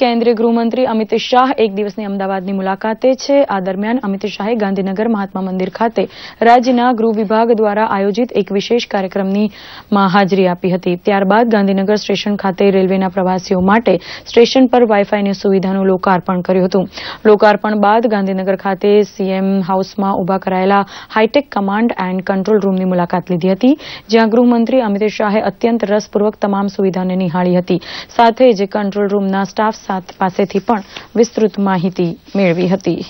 કેન્દ્રીય ગૃહમંત્રી અમિત શાહ એક દિવસની અમદાવાદની મુલાકાતે છે આ દરમિયાન અમિત શાહે ગાંધીનગર મહાત્મા મંદિર ખાતે રાજ્યના ગૃહ વિભાગ દ્વારા આયોજિત એક વિશેષ કાર્યક્રમની હાજરી આપી હતી ત્યારબાદ ગાંધીનગર સ્ટેશન ખાતે રેલવેના પ્રવાસીઓ માટે સ્ટેશન પર વાઇફાઈની સુવિધાનું લોકાર્પણ કર્યું હતું લોકાર્પણ બાદ ગાંધીનગર ખાતે સીએમ હાઉસમાં ઉભા કરાયેલા હાઇટેક કમાન્ડ એન્ડ કંટ્રોલ રૂમની મુલાકાત લીધી હતી જ્યાં ગૃહમંત્રી અમિત શાહે અત્યંત રસપૂર્વક તમામ સુવિધાને નિહાળી હતી સાથે જ કંટ્રોલ રૂમના સ્ટાફ સાત પાસેથી પણ વિસ્તૃત માહિતી મેળવી હતી